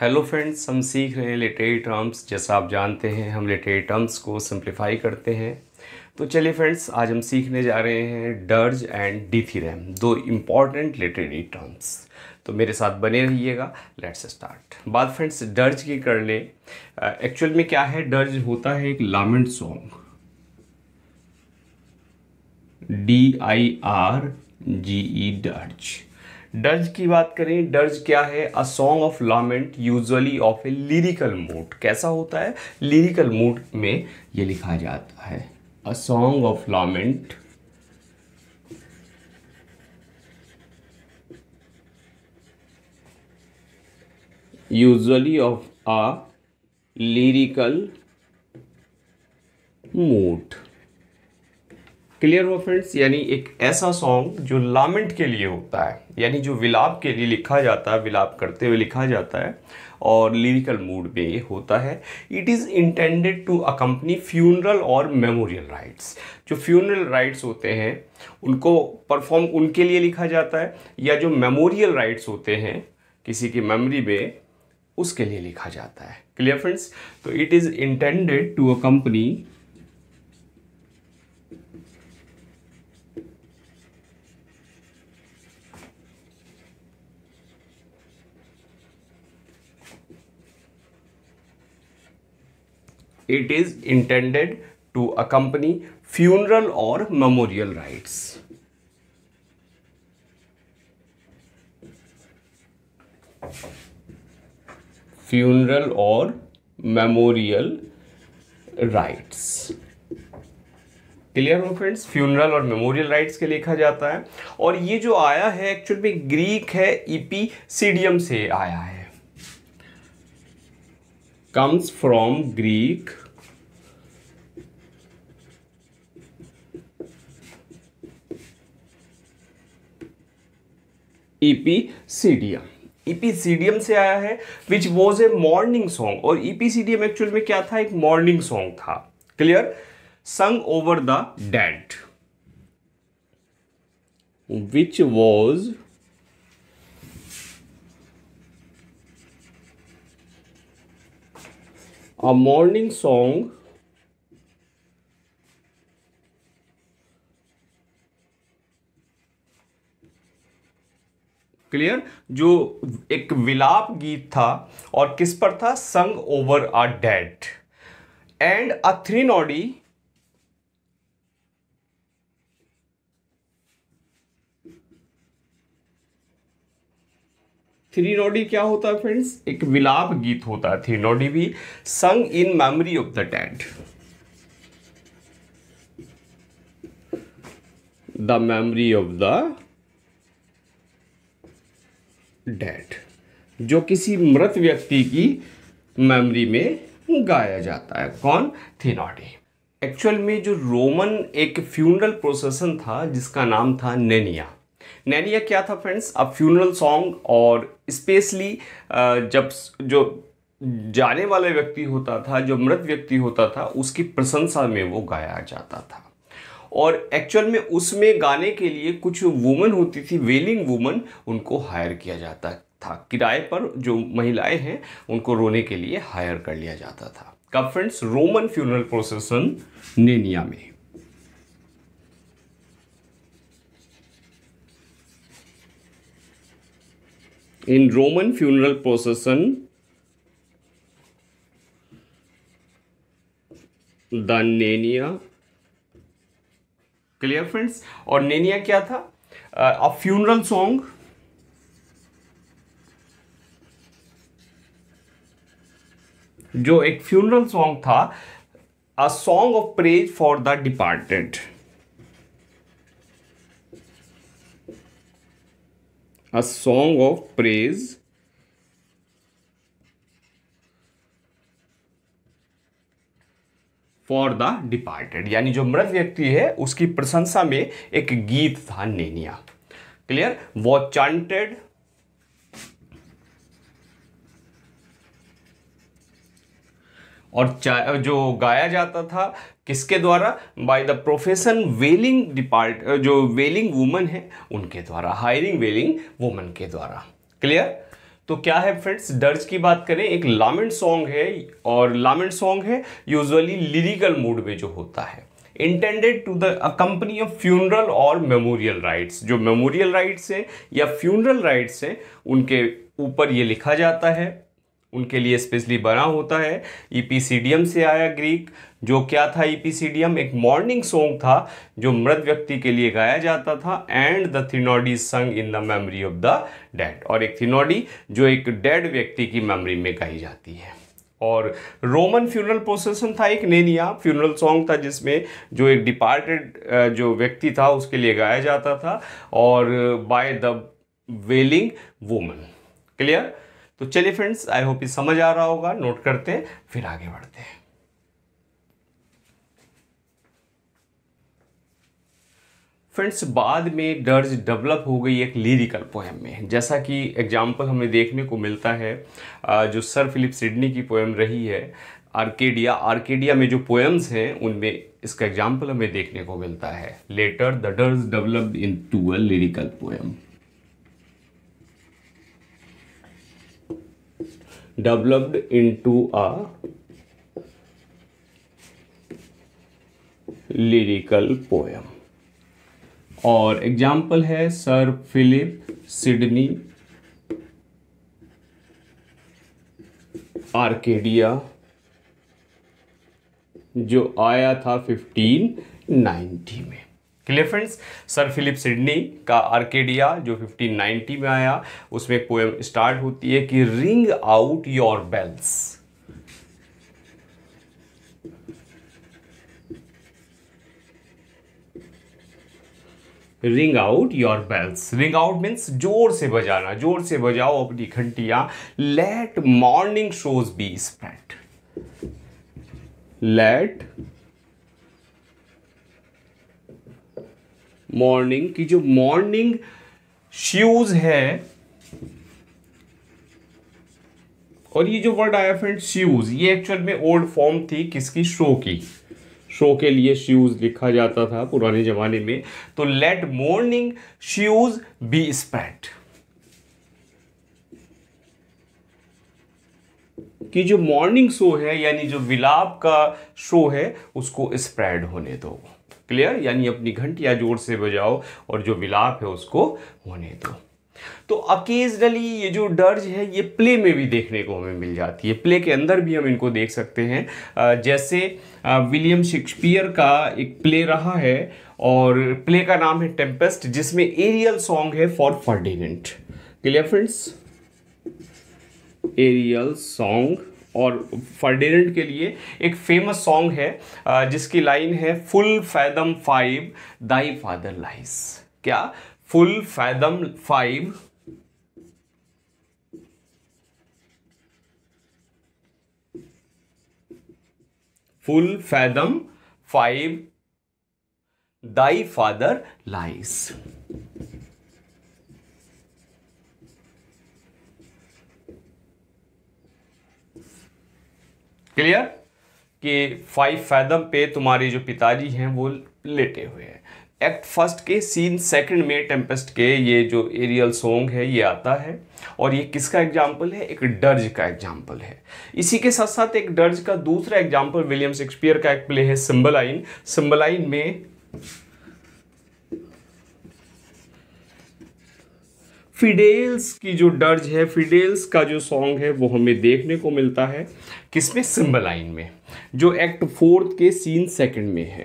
Hello friends हम सीख रहे हैं लिटरेरी टर्म्स जैसा आप जानते हैं हम लिटरेरी टर्म्स को सिंप्लीफाई करते हैं तो चलिए फ्रेंड्स आज हम सीखने जा रहे हैं डर्ज एंड डिथीरम दो इम्पॉर्टेंट लिटरेरी टर्म्स तो मेरे साथ बने रहिएगा लेट्स स्टार्ट बात फ्रेंड्स डर्ज की कर ले एक्चुअल uh, में क्या है डर्ज होता है एक lament song D I R G E dirge dirge की बात करें डर्ज क्या है a song of lament usually of a lyrical mood कैसा होता है लिरिकल मूड में ये लिखा जाता है a song of lament usually of a lyrical mood clear हुआ फ्रेंड्स यानी एक ऐसा सॉन्ग जो लामेंट के लिए होता है यानी जो विलाप के लिए लिखा जाता है विलाप करते हुए लिखा जाता है और लिरिकल मूड में ये होता है it is intended to accompany funeral और मेमोरियल राइट्स जो फ्यूनरल राइट्स होते हैं उनको परफॉर्म उनके लिए लिखा जाता है या जो मेमोरियल राइट्स होते हैं किसी की मेमोरी में उसके लिए लिखा जाता है क्लियर फ्रेंड्स तो it is intended to accompany it is intended to accompany funeral और मेमोरियल राइट्स फ्यूनरल और मेमोरियल राइट्स क्लियर हो फ्रेंड्स फ्यूनरल और मेमोरियल राइट्स के लिखा जाता है और ये जो आया है एक्चुअल में ग्रीक है इपी सीडियम से आया है comes from Greek ईपीसीडियम ईपीसीडियम से आया है which was a mourning song और ईपीसीडियम एक्चुअल में क्या था एक मॉर्निंग सॉन्ग था clear song over the dead which was a morning song clear जो एक विलाप गीत था और किस पर था song over a dead and a threnody threnody क्या होता है फ्रेंड्स एक विलाप गीत होता है थ्री नोडी भी song in memory of the dead the memory of the dead जो किसी मृत व्यक्ति की मेमोरी में गाया जाता है कौन थिनॉडी एक्चुअल में जो रोमन एक फ्यूनरल प्रोसेसन था जिसका नाम था नैनिया नैनिया क्या था फ्रेंड्स अब फ्यूनरल सॉन्ग और स्पेशली जब जो जाने वाला व्यक्ति होता था जो मृत व्यक्ति होता था उसकी प्रशंसा में वो गाया जाता था और एक्चुअल में उसमें गाने के लिए कुछ वुमन होती थी वेलिंग वुमन उनको हायर किया जाता था किराए पर जो महिलाएं हैं उनको रोने के लिए हायर कर लिया जाता था कब friends Roman funeral procession nenia में in Roman funeral procession the nenia clear friends और नेनिया क्या था अ फ्यूनरल सॉन्ग जो एक फ्यूनरल सॉन्ग था a song of praise for the departed a song of praise for the departed यानी जो मृत व्यक्ति है उसकी प्रशंसा में एक गीत था नेनिया क्लियर वो चांटेड और जो गाया जाता था किसके द्वारा by the profession wailing depart जो वेलिंग वुमन है उनके द्वारा हायरिंग वेलिंग वुमन के द्वारा क्लियर तो क्या है फ्रेंड्स डर्ज की बात करें एक लामेंट सॉन्ग है और लामेंट सॉन्ग है यूजुअली लिरिकल मूड में जो होता है intended to the company of funeral और मेमोरियल राइट्स जो मेमोरियल राइट्स हैं या फ्यूनरल राइट्स हैं उनके ऊपर ये लिखा जाता है उनके लिए स्पेशली बना होता है ईपीसीडीएम e से आया ग्रीक जो क्या था ईपीसीडीएम e एक मॉर्निंग सॉन्ग था जो मृत व्यक्ति के लिए गाया जाता था and the threnody song in the memory of the dead और एक थिनोडी जो एक डेड व्यक्ति की मेमोरी में गाई जाती है और रोमन फ्यूनरल प्रोसेसन था एक नेनिया फ्यूनरल सॉन्ग था जिसमें जो एक डिपार्टेड जो व्यक्ति था उसके लिए गाया जाता था और by the wailing woman clear तो चलिए फ्रेंड्स आई होप ये समझ आ रहा होगा नोट करते हैं फिर आगे बढ़ते हैं फ्रेंड्स बाद में डर्ज डेवलप हो गई एक लिरिकल पोएम में जैसा कि एग्जाम्पल हमें देखने को मिलता है जो सर फिलिप सिडनी की पोएम रही है आर्केडिया आर्केडिया में जो पोएम्स हैं उनमें इसका एग्जाम्पल हमें देखने को मिलता है later the dirge developed into a lyrical poem developed into a lyrical poem और एग्जाम्पल है सर फिलिप सिडनी आर्केडिया जो आया था 1590 में clear friends sir Philip Sidney का आर्केडिया जो 1590 में आया उसमें एक पोएम स्टार्ट होती है कि ring out your bells ring out your bells ring out means जोर से बजाना जोर से बजाओ अपनी घंटियां let mourning shows be spread let mourning की जो मॉर्निंग शूज है और ये जो वर्ड आया फ्रेंड शूज ये एक्चुअल में ओल्ड फॉर्म थी किसकी शो की शो के लिए शूज लिखा जाता था पुराने जमाने में तो let mourning shews be spent कि जो मॉर्निंग शो है यानी जो विलाप का शो है उसको स्प्रेड होने दो क्लियर यानी अपनी घंटियाँ जोर से बजाओ और जो मिलाप है उसको होने दो तो अकेजनली ये जो डर्ज है ये प्ले में भी देखने को हमें मिल जाती है प्ले के अंदर भी हम इनको देख सकते हैं जैसे विलियम शेक्सपियर का एक प्ले रहा है और प्ले का नाम है टेम्पेस्ट जिसमें एरियल सॉन्ग है for Ferdinand clear friends Ariel song और फर्डिनेंड के लिए एक फेमस सॉन्ग है जिसकी लाइन है full fathom five thy father lies क्या full fathom five full fathom five thy father lies clear कि फाइव फैदम पे तुम्हारे जो पिताजी हैं वो लेटे हुए हैं एक्ट फर्स्ट के सीन सेकंड में टेम्पेस्ट के ये जो एरियल सॉन्ग है ये आता है और ये किसका एग्जाम्पल है एक डर्ज का एग्जाम्पल है इसी के साथ साथ एक डर्ज का दूसरा एग्जाम्पल विलियम शेक्सपियर का एक प्ले है सिम्बलाइन सिम्बलाइन में फिडेल्स की जो डर्ज है फिडेल्स का जो सॉन्ग है वो हमें देखने को मिलता है किस में लाइन में जो एक्ट फोर्थ के सीन सेकंड में है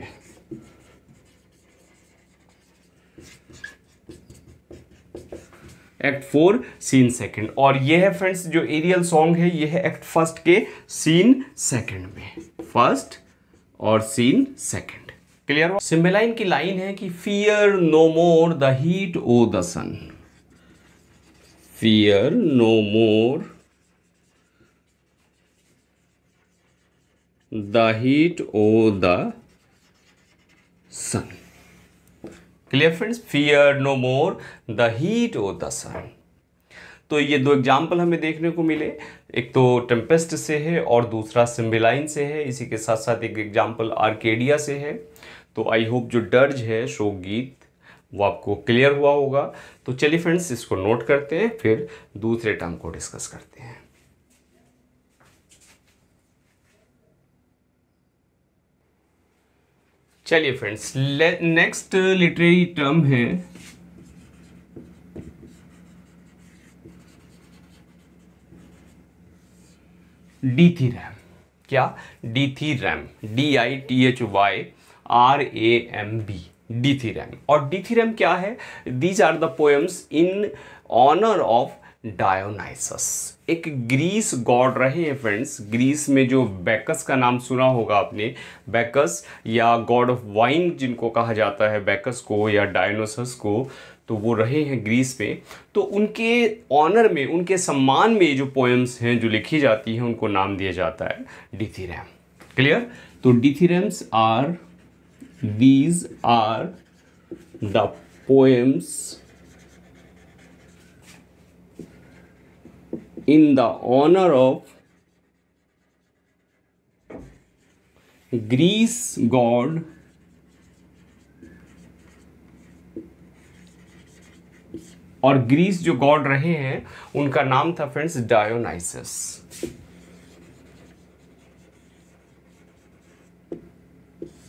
एक्ट फोर सीन सेकंड और यह है फ्रेंड्स जो एरियल सॉन्ग है यह है एक्ट फर्स्ट के सीन सेकंड में फर्स्ट और सीन सेकंड क्लियर सिंबलाइन की लाइन है कि fear no more the heat o the sun fear no more the heat of the sun. Clear friends fear no more the heat o the sun तो ये दो example हमें देखने को मिले एक तो टेम्पेस्ट से है और दूसरा सिम्बिलाइन से है इसी के साथ साथ एक एग्जाम्पल आर्केडिया से है तो आई होप जो डर्ज है शोक गीत वो आपको क्लियर हुआ होगा तो चलिए फ्रेंड्स इसको नोट करते हैं फिर दूसरे टर्म को डिस्कस करते हैं चलिए फ्रेंड्स नेक्स्ट लिटरेरी टर्म है डी थी रैम क्या dithyramb D I T H Y R A M B dithyramb और डी थी रैम क्या है these are the poems in honour of Dionysus एक Greece God रहे हैं friends Greece में जो Bacchus का नाम सुना होगा आपने बैकस या गॉड ऑफ वाइन जिनको कहा जाता है बैकस को या डायोनोसस को तो वो रहे हैं ग्रीस में तो उनके ऑनर में उनके सम्मान में जो पोएम्स हैं जो लिखी जाती हैं उनको नाम दिया जाता है डिथीरैम क्लियर तो dithyrambs are these are the poems in the honor of Greece god और ग्रीस जो गॉड रहे हैं उनका नाम था friends Dionysus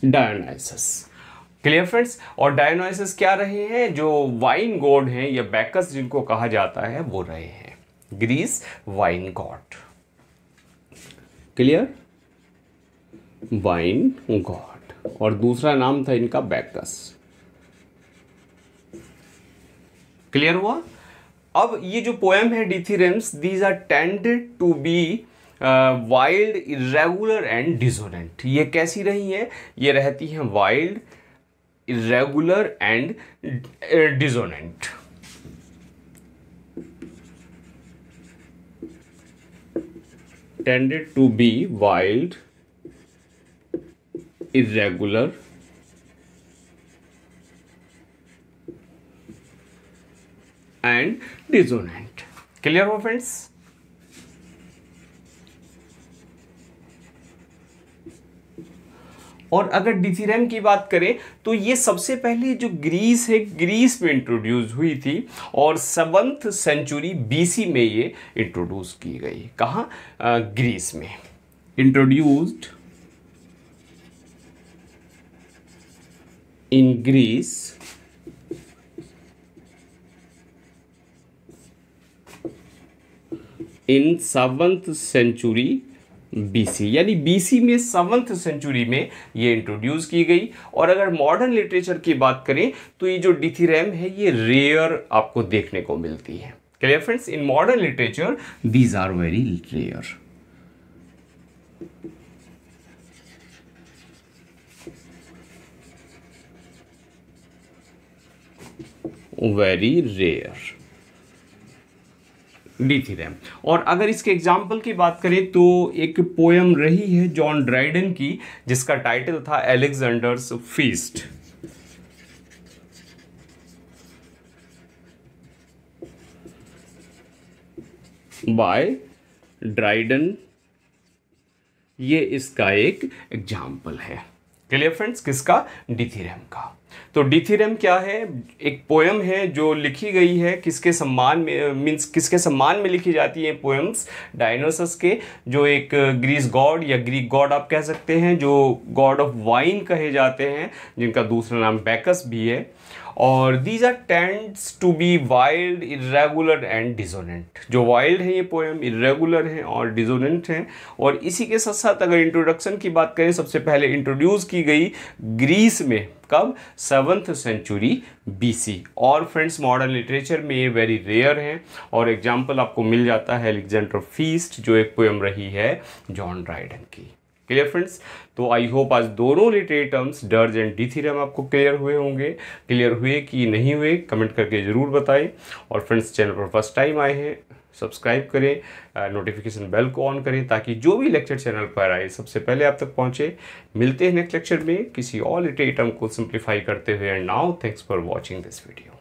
Dionysus clear friends और डायोनाइसस क्या रहे हैं जो वाइन गॉड हैं या बैकस जिनको कहा जाता है वो रहे हैं Greece wine god clear wine god और दूसरा नाम था इनका बैकस क्लियर हुआ अब ये जो पोएम है dithyrambs these are tended to be wild irregular and dissonant ये कैसी रही है ये रहती हैं wild irregular and dissonant tended to be wild, irregular, and dissonant. Clear, my friends? और अगर डी रैम की बात करें तो ये सबसे पहले जो ग्रीस है ग्रीस में इंट्रोड्यूस हुई थी और सेवंथ सेंचुरी बीसी में ये इंट्रोड्यूस की गई कहाँ ग्रीस में introduced in Greece in seventh century BC यानी बीसी में सेवंथ सेंचुरी में ये इंट्रोड्यूस की गई और अगर मॉडर्न लिटरेचर की बात करें तो ये जो रैम है ये रेयर आपको देखने को मिलती है clear friends in modern literature these are very rare very rare dithyramb और अगर इसके एग्जाम्पल की बात करें तो एक पोएम रही है जॉन ड्राइडन की जिसका टाइटल था एलेक्जेंडर्स फीस्ट बाय ड्राइडन ये इसका एक एग्जाम्पल है क्लियर फ्रेंड्स किसका डी थी रैम का तो डिथिरम क्या है एक पोएम है जो लिखी गई है किसके सम्मान में मीन्स किसके सम्मान में लिखी जाती है पोएम्स डायनोसस के जो एक ग्रीस गॉड या ग्रीक गॉड आप कह सकते हैं जो गॉड ऑफ वाइन कहे जाते हैं जिनका दूसरा नाम बैकस भी है और these are tends to be wild irregular and dissonant जो वाइल्ड है ये पोएम इरेगुलर है और डिजोनेंट हैं और इसी के साथ साथ अगर इंट्रोडक्शन की बात करें सबसे पहले इंट्रोड्यूस की गई ग्रीस में कब सेवन्थ सेंचुरी बीसी और फ्रेंड्स मॉडर्न लिटरेचर में ये वेरी रेयर हैं और एग्जाम्पल आपको मिल जाता है एलेक्जेंडर फीस्ट जो एक पोएम रही है जॉन ड्राइडन की क्लियर फ्रेंड्स तो आई होप आज दोनों literary terms dirge and dithyramb आपको क्लियर हुए होंगे क्लियर हुए कि नहीं हुए कमेंट करके ज़रूर बताएं और फ्रेंड्स चैनल पर फर्स्ट टाइम आए हैं सब्सक्राइब करें नोटिफिकेशन बेल को ऑन करें ताकि जो भी लेक्चर चैनल पर आए सबसे पहले आप तक पहुंचे मिलते हैं नेक्स्ट लेक्चर में किसी और लिटे आइटम को सिंप्लीफाई करते हुए and now thanks for watching this video